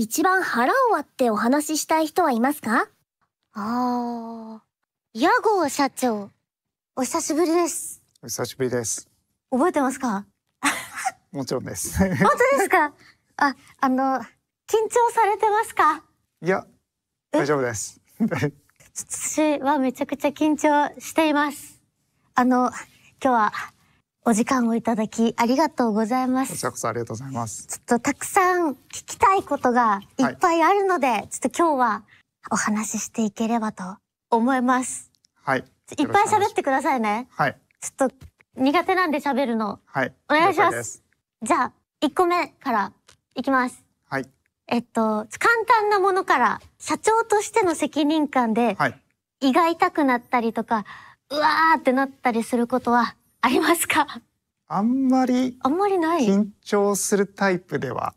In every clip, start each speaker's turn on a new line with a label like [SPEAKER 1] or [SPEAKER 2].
[SPEAKER 1] 一番腹を割ってお話ししたい人はいますかああ、屋号社長。お久しぶりです。
[SPEAKER 2] お久しぶりです。
[SPEAKER 1] 覚えてますか
[SPEAKER 2] もちろんです。本
[SPEAKER 1] 当ですかあ、あの、緊張されてますか
[SPEAKER 2] いや、大丈夫です。
[SPEAKER 1] 私はめちゃくちゃ緊張しています。あの、今日はお時間をいただきありがとうございま
[SPEAKER 2] す。こちらこそありがとうございます。ち
[SPEAKER 1] ょっとたくさん聞きたいことがいっぱいあるので、はい、ちょっと今日はお話ししていければと思います。
[SPEAKER 2] はい。いっぱい喋
[SPEAKER 1] ってくださいね。はい。ちょっと苦手なんで喋るの。
[SPEAKER 2] はい。お願いします。
[SPEAKER 1] じゃあ1個目からいきます。はい。えっと簡単なものから社長としての責任感で、はい、胃が痛くなったりとかうわーってなったりすることはありますか
[SPEAKER 2] あんまりあんまりない緊張するタイプでは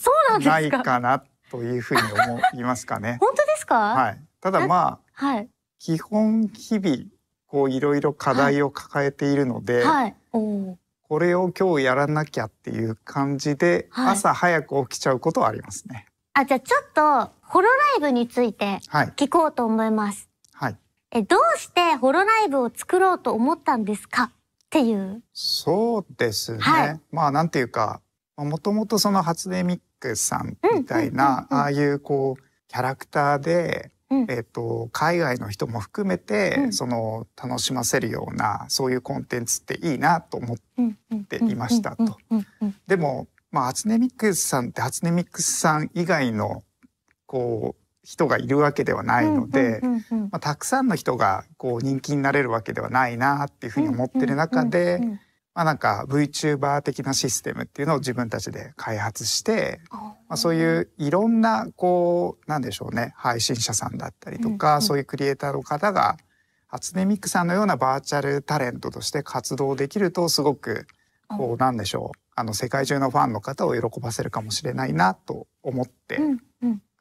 [SPEAKER 2] そ
[SPEAKER 1] うなんないか
[SPEAKER 2] なというふうに思いますかね。本当ですか、はい、ただまあ、はい、基本日々こういろいろ課題を抱えているので、は
[SPEAKER 1] い、お
[SPEAKER 2] これを今日やらなきゃっていう感じで、朝早く起きちゃうことはありますね。
[SPEAKER 1] あじゃあちょっとホロライブについて聞こうと思います。
[SPEAKER 2] はい、えど
[SPEAKER 1] うしてホロライブを作ろうと思ったんですかっていう。
[SPEAKER 2] そうですね。はい、まあなんていうか、もともとその初音ミックさんみたいな、ああいうこう、キャラクターで、えっ、と、海外の人も含めて、うん、その、楽しませるような、そういうコンテンツっていいなと思っていましたと。でも、まあ、初音ミックスさんって初音ミックスさん以外の、こう、人がいるわけではないので、まあ、たくさんの人がこう人気になれるわけではないなっていうふうに思ってる中で、まあ、なんか VTuber 的なシステムっていうのを自分たちで開発して、まあ、そういういろんなこうなんでしょうね配信者さんだったりとか、そういうクリエイターの方が初音ミクさんのようなバーチャルタレントとして活動できるとすごくこうなんでしょうあの世界中のファンの方を喜ばせるかもしれないなと思って、うん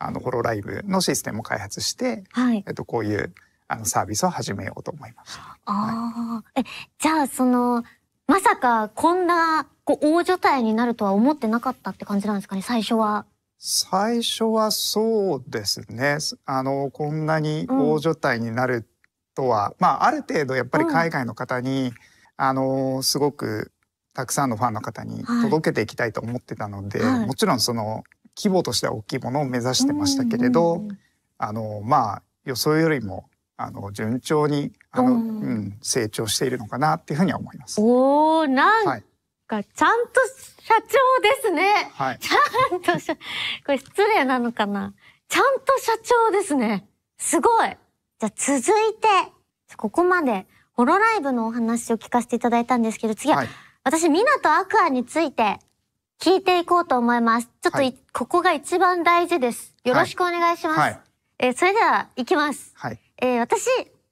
[SPEAKER 2] あのホロライブのシステムを開発して、はい、えっとこういうあのサービスを始めようと思いました。あ
[SPEAKER 1] あ、はい、えじゃあそのまさかこんなこう大所帯になるとは思ってなかったって感じなんですかね最初は。
[SPEAKER 2] 最初はそうですね。あのこんなに大所帯になるとは、うん、まあある程度やっぱり海外の方に、うん、あのすごくたくさんのファンの方に届けていきたいと思ってたので、はい、もちろんその規模としては大きいものを目指してましたけれど、あのまあ予想よりもあの順調にあの、うん、成長しているのかなっていうふうには思います。おなん
[SPEAKER 1] か、ちゃんと社長ですね。はい、ちゃんと社これ失礼なのかな。ちゃんと社長ですね。すごい。じゃあ続いてここまでホロライブのお話を聞かせていただいたんですけど次は、はい、私ミナとアクアについて聞いていこうと思います。ちょっと、はい、ここが一番大事です。よろしくお願いします。はい、えー、それでは、いきます。はい、えー、私、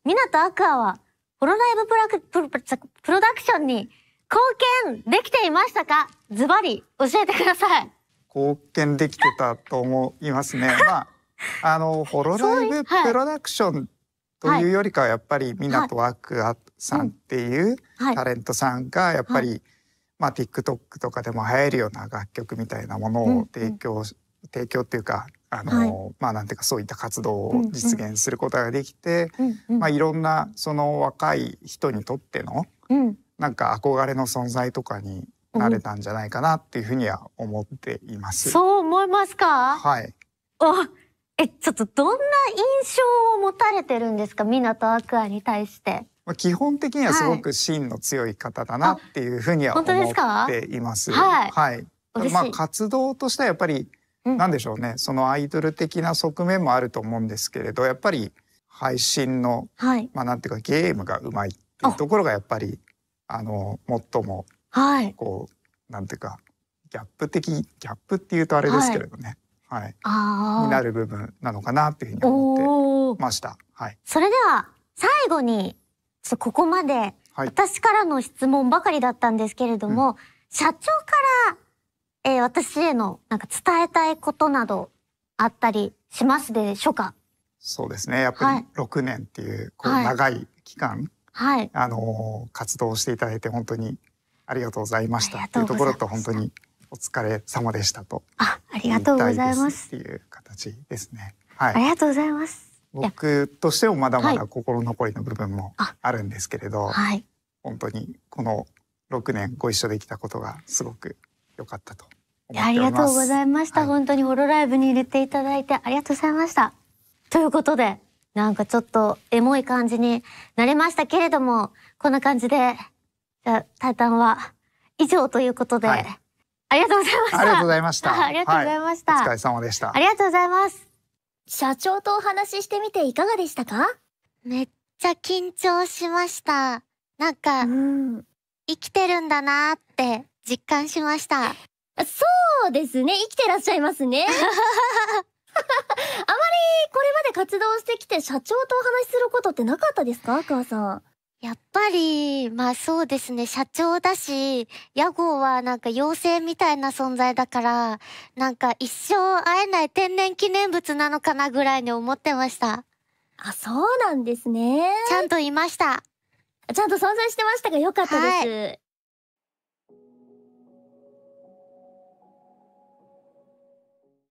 [SPEAKER 1] 港アクアは、ホロライブプラクプロプロダクションに貢献できていましたかズバリ教えてください。
[SPEAKER 2] 貢献できてたと思いますね。まあ、あの、ホロライブプロダクションというよりかは、やっぱり、港アクアさんっていうタレントさんが、やっぱり、はい、はいまあ、TikTok とかでも流行るような楽曲みたいなものを提供、うんうん、提供っていうかあの、はい、まあなんていうかそういった活動を実現することができて、うんうん、まあ、いろんなその若い人にとっての、なんか憧れの存在とかになれたんじゃないかなっていうふうには思っています。そ
[SPEAKER 1] う思いますかはいおえちょっとどんな印象を持たれてるんですか湊アクアに対して。
[SPEAKER 2] まあ、基本的にはすごく芯の強い方だなっていうふうには思っています。はい、はい、まあ活動としてはやっぱり、なんでしょうね、うん、そのアイドル的な側面もあると思うんですけれどやっぱり配信の、はい、まあなんていうかゲームがうまいっていうところがやっぱりあの最もこう、はい、なんていうかギャップ的ギャップっていうとあれですけれどね、はい、
[SPEAKER 1] はい、になる
[SPEAKER 2] 部分なのかなっていうふうに思ってました。はい、そ
[SPEAKER 1] れでは最後にそここまで私からの質問ばかりだったんですけれども、はい社長から、えー、私へのなんか伝えたいことなどあったりしますでしょうか
[SPEAKER 2] そうですねやっぱり6年っていうこう長い期間、はい、あの活動していただいて本当にありがとうございましたっていうところと本当にお疲れ様でしたとあありがとうございますっていう形ですね。はい、ありが
[SPEAKER 1] とうございます
[SPEAKER 2] 僕としてもまだまだ心残りの部分もあるんですけれど、はい、本当にこの6年ご一緒できたことがすごく良かったとありがとうござい
[SPEAKER 1] ました、はい、本当にホロライブに入れていただいてありがとうございましたということでなんかちょっとエモい感じになりましたけれどもこんな感じでじゃあタイタンは以上ということで、はい、ありがとうございましたありがとうございました、ありがとうございました、お疲れ
[SPEAKER 2] 様でしたあり
[SPEAKER 1] がとうございます社長とお話ししてみていかがでしたかめっちゃ緊張しました。なんか、うん、生きてるんだなって実感しました。そうですね。生きてらっしゃいますね。あまりこれまで活動してきて社長とお話しすることってなかったですか、川さん。やっぱり、まあそうですね、社長だし、屋号はなんか妖精みたいな存在だから、なんか一生会えない天然記念物なのかなぐらいに思ってました。あ、そうなんですね。ちゃんといました。ちゃんと存在してましたがよかったです。はい